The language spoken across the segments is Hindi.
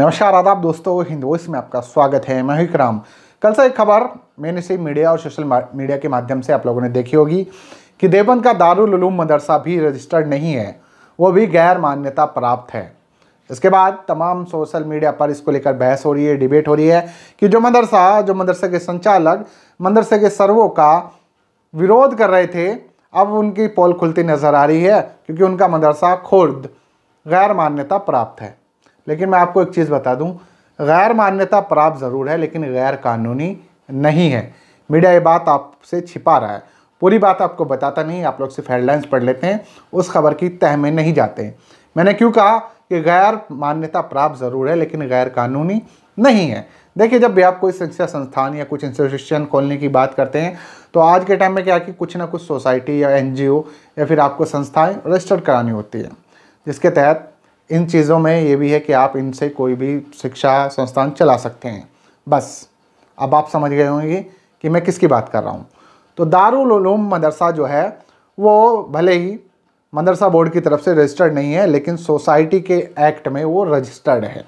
नमस्कार आदाब दोस्तों हिंद में आपका स्वागत है मैं ही कल से एक खबर मैंने से मीडिया और सोशल मीडिया के माध्यम से आप लोगों ने देखी होगी कि देवबंद का दारुल दारूम मदरसा भी रजिस्टर्ड नहीं है वो भी गैर मान्यता प्राप्त है इसके बाद तमाम सोशल मीडिया पर इसको लेकर बहस हो रही है डिबेट हो रही है कि जो मदरसा जो मदरसे के संचालक मदरसे के सर्वों का विरोध कर रहे थे अब उनकी पोल खुलती नज़र आ रही है क्योंकि उनका मदरसा खुर्द गैर मान्यता प्राप्त है लेकिन मैं आपको एक चीज़ बता दूँ गैर मान्यता प्राप्त ज़रूर है लेकिन गैर कानूनी नहीं है मीडिया ये बात आपसे छिपा रहा है पूरी बात आपको बताता नहीं आप लोग सिर्फ हेडलाइंस पढ़ लेते हैं उस खबर की तह में नहीं जाते हैं मैंने क्यों कहा कि गैर मान्यता प्राप्त ज़रूर है लेकिन गैर कानूनी नहीं है देखिए जब भी आप कोई शिक्षा संस्थान या कुछ इंस्टीट्यूशन खोलने की बात करते हैं तो आज के टाइम में क्या कि कुछ ना कुछ सोसाइटी या एन या फिर आपको संस्थाएँ रजिस्टर्ड करानी होती है जिसके तहत इन चीज़ों में ये भी है कि आप इनसे कोई भी शिक्षा संस्थान चला सकते हैं बस अब आप समझ गए होंगे कि मैं किसकी बात कर रहा हूँ तो दारुल दारूम मदरसा जो है वो भले ही मदरसा बोर्ड की तरफ से रजिस्टर्ड नहीं है लेकिन सोसाइटी के एक्ट में वो रजिस्टर्ड है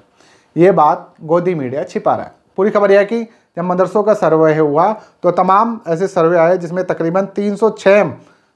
ये बात गोदी मीडिया छिपा रहा है पूरी खबर यह कि जब मदरसों का सर्वे हुआ तो तमाम ऐसे सर्वे आए जिसमें तकरीबन 306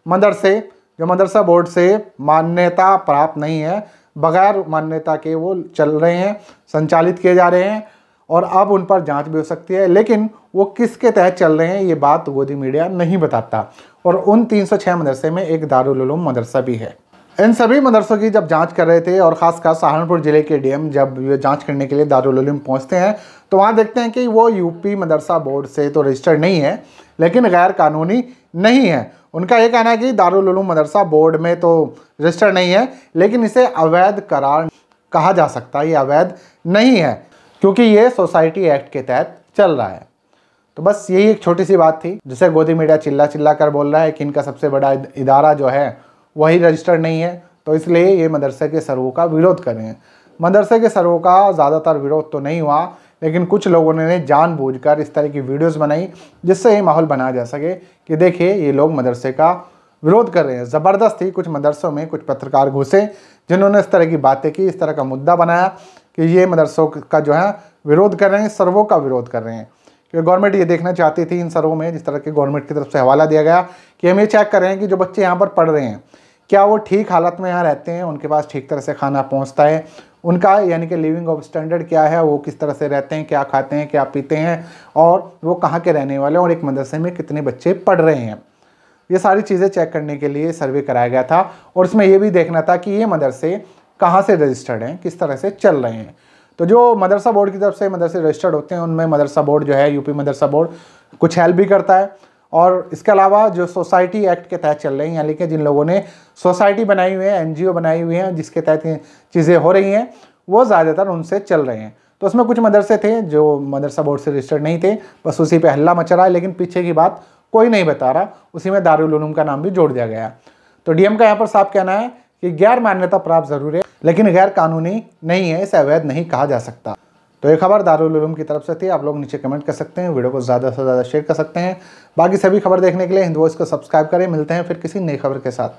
मदरसे जो मदरसा बोर्ड से मान्यता प्राप्त नहीं है बगैर मान्यता के वो चल रहे हैं संचालित किए जा रहे हैं और अब उन पर जांच भी हो सकती है लेकिन वो किसके तहत चल रहे हैं ये बात गोदी मीडिया नहीं बताता और उन 306 मदरसे में एक दारुल मदरसा भी है इन सभी मदरसों की जब जांच कर रहे थे और ख़ासकर सहारनपुर ज़िले के डीएम जब जांच करने के लिए दारुल पहुंचते हैं तो वहाँ देखते हैं कि वो यूपी मदरसा बोर्ड से तो रजिस्टर्ड नहीं है लेकिन गैर कानूनी नहीं है उनका ये कहना है कि दारुल मदरसा बोर्ड में तो रजिस्टर्ड नहीं है लेकिन इसे अवैध करार कहा जा सकता ये अवैध नहीं है क्योंकि ये सोसाइटी एक्ट के तहत चल रहा है तो बस यही एक छोटी सी बात थी जिसे गोदी मीडिया चिल्ला चिल्ला कर बोल रहा है कि इनका सबसे बड़ा इदारा जो है वही रजिस्टर्ड नहीं है तो इसलिए ये मदरसे के सर्वों का विरोध कर रहे हैं मदरसे के सर्वों का ज़्यादातर विरोध तो नहीं हुआ लेकिन कुछ लोगों ने जानबूझकर इस तरह की वीडियोस बनाई जिससे ये माहौल बनाया जा सके कि देखिए ये लोग मदरसे का विरोध कर रहे हैं ज़बरदस्त ही कुछ मदरसों में कुछ पत्रकार घुसे जिन्होंने इस तरह की बातें की इस तरह का मुद्दा बनाया कि ये मदरसों का जो है विरोध कर रहे हैं सर्वों का विरोध कर रहे हैं क्योंकि गवर्नमेंट ये देखना चाहती थी इन सर्वों में जिस तरह के गवर्नमेंट की तरफ से हवाला दिया गया कि हम ये चेक कर रहे हैं कि जो बच्चे यहाँ पर पढ़ रहे हैं क्या वो ठीक हालत में यहाँ रहते हैं उनके पास ठीक तरह से खाना पहुँचता है उनका यानी कि लिविंग ऑफ स्टैंडर्ड क्या है वो किस तरह से रहते हैं क्या खाते हैं क्या पीते हैं और वो कहाँ के रहने वाले हैं और एक मदरसे में कितने बच्चे पढ़ रहे हैं ये सारी चीज़ें चेक करने के लिए सर्वे कराया गया था और इसमें यह भी देखना था कि ये मदरसे कहाँ से रजिस्टर्ड हैं किस तरह से चल रहे हैं तो जो मदरसा बोर्ड की तरफ से मदरसे रजिस्टर्ड होते हैं उनमें मदरसा बोर्ड जो है यूपी मदरसा बोर्ड कुछ हेल्प भी करता है और इसके अलावा जो सोसाइटी एक्ट के तहत चल रही हैं यानी कि जिन लोगों ने सोसाइटी बनाई हुई है एनजीओ बनाई हुई हैं जिसके तहत चीज़ें हो रही हैं वो ज़्यादातर उनसे चल रहे हैं तो उसमें कुछ मदरसे थे जो मदरसा बोर्ड से रजिस्टर्ड नहीं थे बस उसी पर हल्ला मचा रहा है लेकिन पीछे की बात कोई नहीं बता रहा उसी में दारुलूम का नाम भी जोड़ दिया गया तो डीएम का यहाँ पर साफ कहना है कि गैर मान्यता प्राप्त ज़रूर है लेकिन गैर कानूनी नहीं है इसे अवैध नहीं कहा जा सकता तो ये खबर दारुलूम की तरफ से थी आप लोग नीचे कमेंट कर सकते हैं वीडियो को ज़्यादा से ज़्यादा शेयर कर सकते हैं बाकी सभी खबर देखने के लिए हिंद को सब्सक्राइब करें मिलते हैं फिर किसी नई खबर के साथ